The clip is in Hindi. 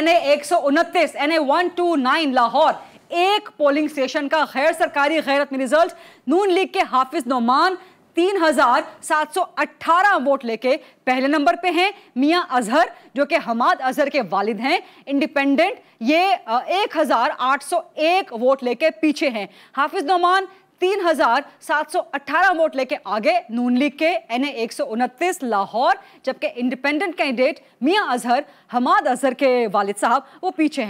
एनए एक सौ उनतीस NA one two nine Lahore एक पोलिंग स्टेशन का गैर सरकारी गैरत में रिजल्ट नून लीग के हाफिज नोमान 3,718 वोट लेके पहले नंबर पे हैं मियां अजहर जो कि हमाद अजहर के वालिद हैं इंडिपेंडेंट ये 1,801 वोट लेके पीछे हैं हाफिज नोमान तीन हजार सात सौ अट्ठारह वोट लेके आगे नून लीग के एन एक सौ उनतीस लाहौर जबकि इंडिपेंडेंट कैंडिडेट मियां अजहर हमाद अजहर के वालिद साहब वो पीछे हैं